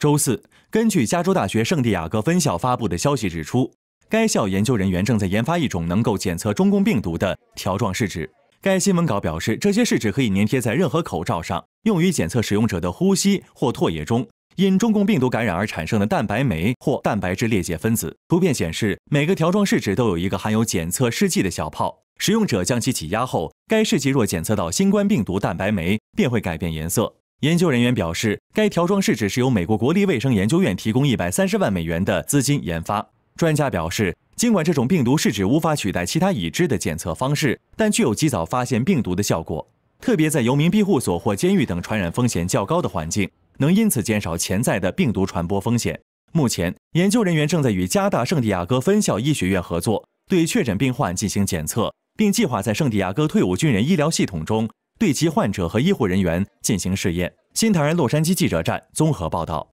周四，根据加州大学圣地亚哥分校发布的消息指出，该校研究人员正在研发一种能够检测中共病毒的条状试纸。该新闻稿表示，这些试纸可以粘贴在任何口罩上，用于检测使用者的呼吸或唾液中因中共病毒感染而产生的蛋白酶或蛋白质裂解分子。图片显示，每个条状试纸都有一个含有检测试剂的小泡，使用者将其挤压后，该试剂若检测到新冠病毒蛋白酶，便会改变颜色。研究人员表示，该条装试纸是由美国国立卫生研究院提供一百三十万美元的资金研发。专家表示，尽管这种病毒试纸无法取代其他已知的检测方式，但具有及早发现病毒的效果，特别在游民庇护所或监狱等传染风险较高的环境，能因此减少潜在的病毒传播风险。目前，研究人员正在与加大圣地亚哥分校医学院合作，对确诊病患进行检测，并计划在圣地亚哥退伍军人医疗系统中对其患者和医护人员进行试验。新唐人洛杉矶记者站综合报道。